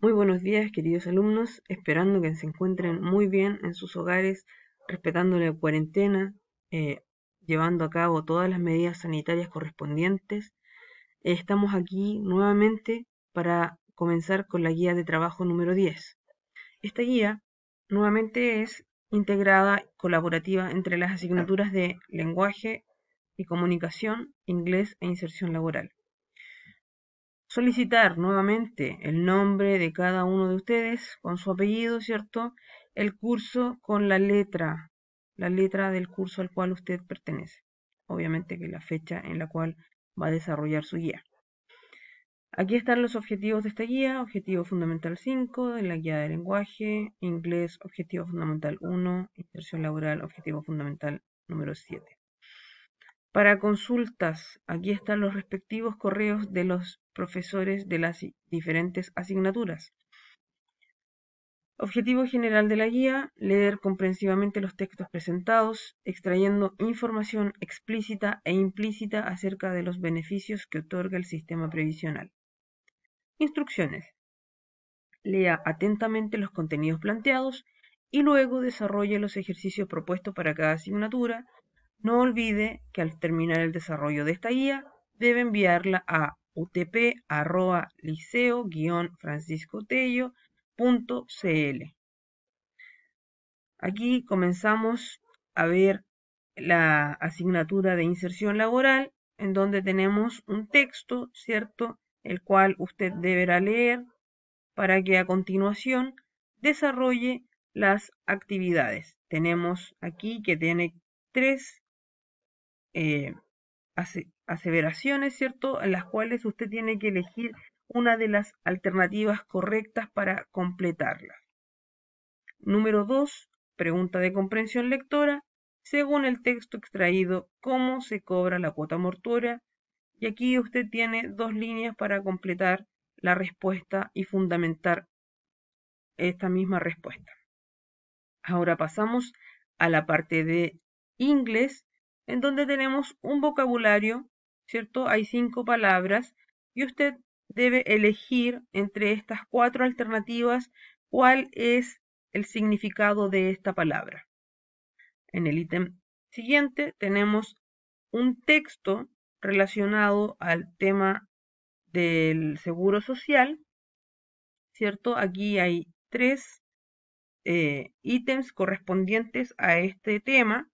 Muy buenos días, queridos alumnos, esperando que se encuentren muy bien en sus hogares, respetando la cuarentena, eh, llevando a cabo todas las medidas sanitarias correspondientes. estamos aquí nuevamente para comenzar con la guía de trabajo número 10. Esta guía nuevamente es integrada, y colaborativa entre las asignaturas de lenguaje y comunicación, inglés e inserción laboral solicitar nuevamente el nombre de cada uno de ustedes con su apellido, ¿cierto? El curso con la letra, la letra del curso al cual usted pertenece. Obviamente que la fecha en la cual va a desarrollar su guía. Aquí están los objetivos de esta guía, objetivo fundamental 5 de la guía de lenguaje, inglés, objetivo fundamental 1, inserción laboral, objetivo fundamental número 7. Para consultas, aquí están los respectivos correos de los profesores de las diferentes asignaturas. Objetivo general de la guía, leer comprensivamente los textos presentados, extrayendo información explícita e implícita acerca de los beneficios que otorga el sistema previsional. Instrucciones. Lea atentamente los contenidos planteados y luego desarrolle los ejercicios propuestos para cada asignatura, no olvide que al terminar el desarrollo de esta guía, debe enviarla a utp-liceo-franciscotello.cl. Aquí comenzamos a ver la asignatura de inserción laboral, en donde tenemos un texto, ¿cierto?, el cual usted deberá leer para que a continuación desarrolle las actividades. Tenemos aquí que tiene tres eh, aseveraciones, ¿cierto?, en las cuales usted tiene que elegir una de las alternativas correctas para completarla. Número 2. Pregunta de comprensión lectora. Según el texto extraído, ¿cómo se cobra la cuota mortuoria? Y aquí usted tiene dos líneas para completar la respuesta y fundamentar esta misma respuesta. Ahora pasamos a la parte de inglés en donde tenemos un vocabulario, ¿cierto? Hay cinco palabras y usted debe elegir entre estas cuatro alternativas cuál es el significado de esta palabra. En el ítem siguiente tenemos un texto relacionado al tema del seguro social, ¿cierto? Aquí hay tres eh, ítems correspondientes a este tema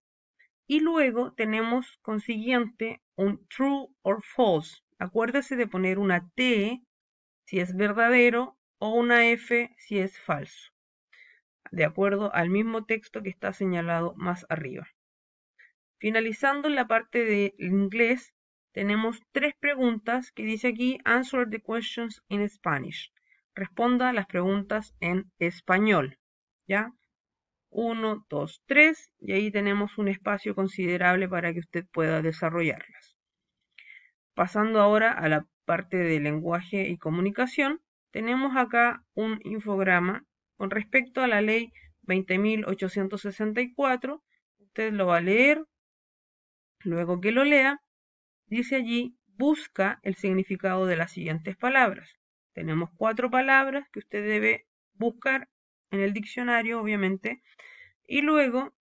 y luego tenemos consiguiente un true or false. Acuérdese de poner una T si es verdadero o una F si es falso, de acuerdo al mismo texto que está señalado más arriba. Finalizando en la parte de inglés, tenemos tres preguntas que dice aquí Answer the questions in Spanish. Responda las preguntas en español. ¿Ya? 1, 2, 3 y ahí tenemos un espacio considerable para que usted pueda desarrollarlas. Pasando ahora a la parte de lenguaje y comunicación, tenemos acá un infograma con respecto a la ley 20.864. Usted lo va a leer, luego que lo lea, dice allí, busca el significado de las siguientes palabras. Tenemos cuatro palabras que usted debe buscar en el diccionario, obviamente, y luego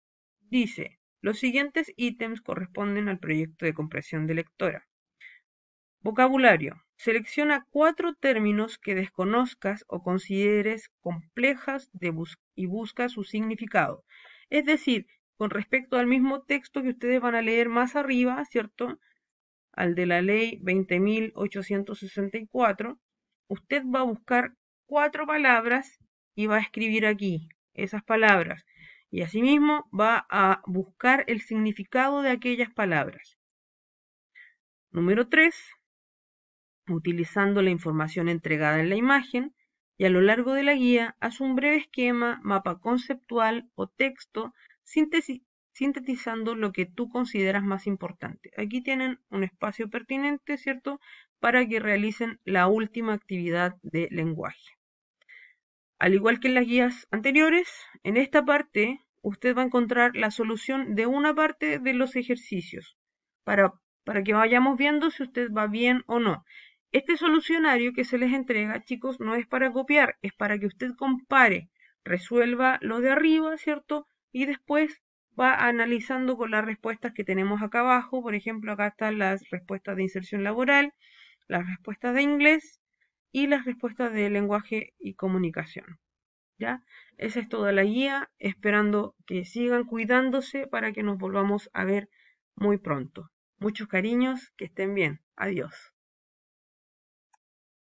dice, los siguientes ítems corresponden al proyecto de compresión de lectora. Vocabulario. Selecciona cuatro términos que desconozcas o consideres complejas de y busca su significado. Es decir, con respecto al mismo texto que ustedes van a leer más arriba, ¿cierto? Al de la ley 20.864, usted va a buscar cuatro palabras y va a escribir aquí esas palabras y asimismo va a buscar el significado de aquellas palabras. Número 3. Utilizando la información entregada en la imagen y a lo largo de la guía, haz un breve esquema, mapa conceptual o texto sintetizando lo que tú consideras más importante. Aquí tienen un espacio pertinente, ¿cierto?, para que realicen la última actividad de lenguaje. Al igual que en las guías anteriores, en esta parte usted va a encontrar la solución de una parte de los ejercicios para, para que vayamos viendo si usted va bien o no. Este solucionario que se les entrega, chicos, no es para copiar, es para que usted compare, resuelva lo de arriba, ¿cierto? Y después va analizando con las respuestas que tenemos acá abajo. Por ejemplo, acá están las respuestas de inserción laboral, las respuestas de inglés y las respuestas de lenguaje y comunicación. ¿Ya? Esa es toda la guía, esperando que sigan cuidándose para que nos volvamos a ver muy pronto. Muchos cariños, que estén bien. Adiós.